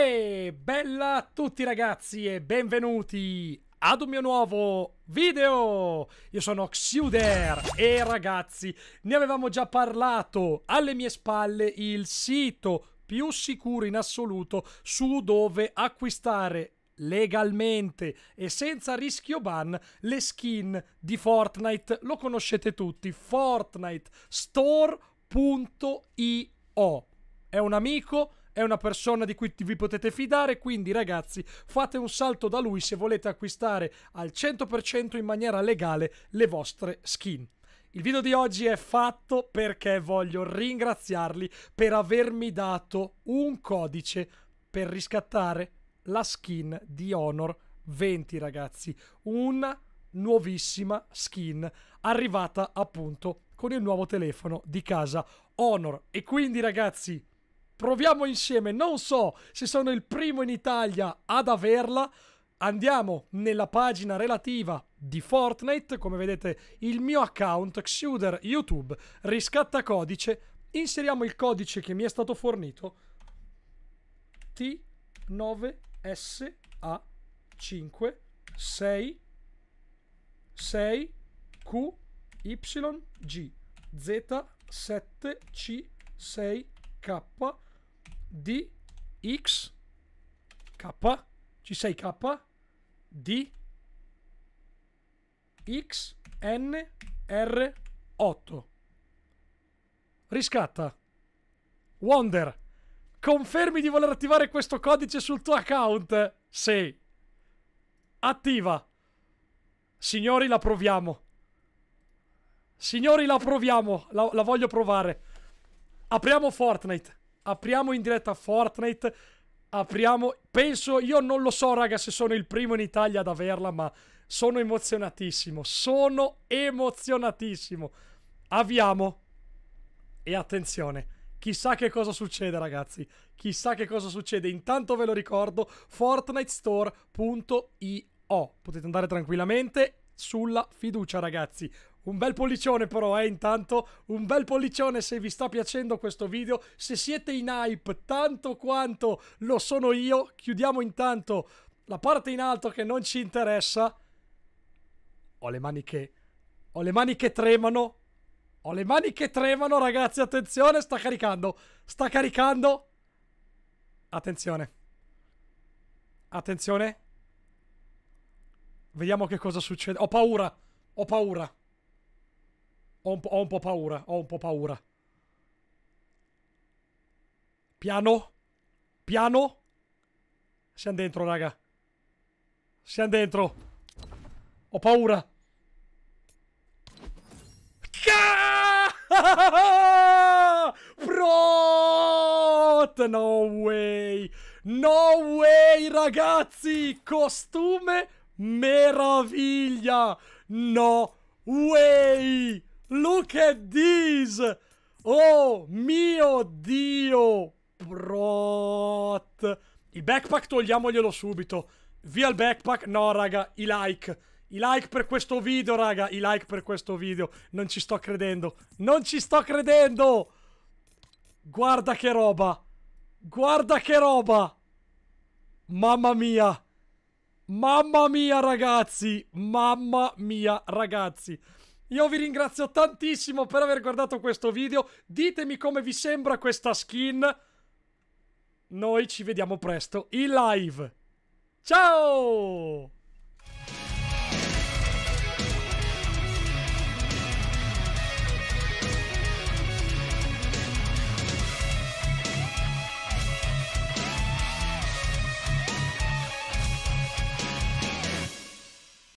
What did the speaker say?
Uè, bella a tutti ragazzi e benvenuti ad un mio nuovo video! Io sono Xuder e ragazzi, ne avevamo già parlato alle mie spalle il sito più sicuro in assoluto su dove acquistare legalmente e senza rischio ban le skin di Fortnite, lo conoscete tutti, fortnitestore.io. È un amico è una persona di cui vi potete fidare, quindi ragazzi fate un salto da lui se volete acquistare al 100% in maniera legale le vostre skin. Il video di oggi è fatto perché voglio ringraziarli per avermi dato un codice per riscattare la skin di Honor 20 ragazzi, una nuovissima skin arrivata appunto con il nuovo telefono di casa Honor e quindi ragazzi proviamo insieme. Non so se sono il primo in Italia ad averla. Andiamo nella pagina relativa di Fortnite, come vedete il mio account Xuder YouTube riscatta codice, inseriamo il codice che mi è stato fornito T9SA5 qygz 7 c 6 k di x k c6k di x n r 8 riscatta Wonder confermi di voler attivare questo codice sul tuo account sì attiva signori la proviamo signori la proviamo la, la voglio provare apriamo Fortnite apriamo in diretta Fortnite, apriamo... Penso, io non lo so raga se sono il primo in Italia ad averla, ma sono emozionatissimo, sono emozionatissimo. Avviamo. E attenzione, chissà che cosa succede ragazzi, chissà che cosa succede. Intanto ve lo ricordo, fortnitestore.io. Potete andare tranquillamente sulla fiducia, ragazzi. Un bel pollicione però, eh, intanto, un bel pollicione se vi sta piacendo questo video, se siete in hype tanto quanto lo sono io, chiudiamo intanto la parte in alto che non ci interessa. Ho le mani che... ho le mani che tremano, ho le mani che tremano ragazzi, attenzione, sta caricando, sta caricando, attenzione, attenzione, Vediamo che cosa succede. Ho paura. Ho paura. Ho un, ho un po' paura. Ho un po' paura. Piano. Piano. Siamo dentro, raga. Siamo dentro. Ho paura. Prot! No way! No way, ragazzi! Costume Meraviglia! No way! Look at this! Oh mio Dio! Brot! Il backpack togliamoglielo subito. Via il backpack. No, raga, i like. I like per questo video, raga. I like per questo video. Non ci sto credendo. Non ci sto credendo! Guarda che roba. Guarda che roba. Mamma mia. Mamma mia ragazzi, mamma mia ragazzi. Io vi ringrazio tantissimo per aver guardato questo video. Ditemi come vi sembra questa skin. Noi ci vediamo presto in live. Ciao!